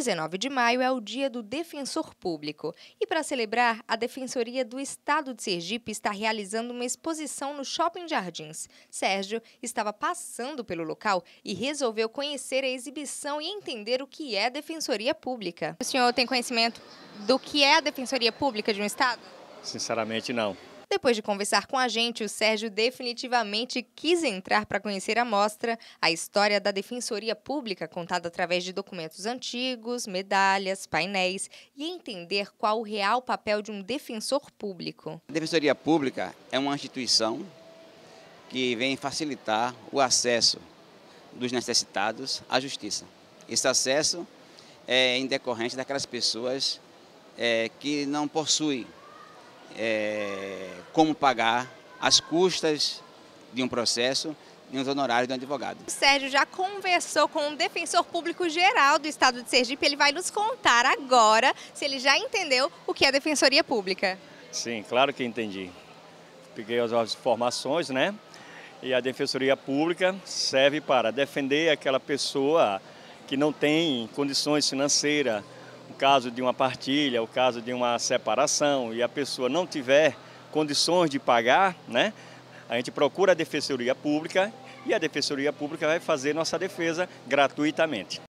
19 de maio é o Dia do Defensor Público e, para celebrar, a Defensoria do Estado de Sergipe está realizando uma exposição no Shopping Jardins. Sérgio estava passando pelo local e resolveu conhecer a exibição e entender o que é Defensoria Pública. O senhor tem conhecimento do que é a Defensoria Pública de um Estado? Sinceramente, não. Depois de conversar com a gente, o Sérgio definitivamente quis entrar para conhecer a mostra, a história da Defensoria Pública contada através de documentos antigos, medalhas, painéis e entender qual o real papel de um defensor público. A Defensoria Pública é uma instituição que vem facilitar o acesso dos necessitados à justiça. Esse acesso é em decorrência daquelas pessoas é, que não possuem é, como pagar as custas de um processo e os honorários do advogado. O Sérgio já conversou com o defensor público geral do estado de Sergipe. Ele vai nos contar agora se ele já entendeu o que é defensoria pública. Sim, claro que entendi. Peguei as informações, né? E a defensoria pública serve para defender aquela pessoa que não tem condições financeiras, o caso de uma partilha, o caso de uma separação, e a pessoa não tiver condições de pagar, né? A gente procura a Defensoria Pública e a Defensoria Pública vai fazer nossa defesa gratuitamente.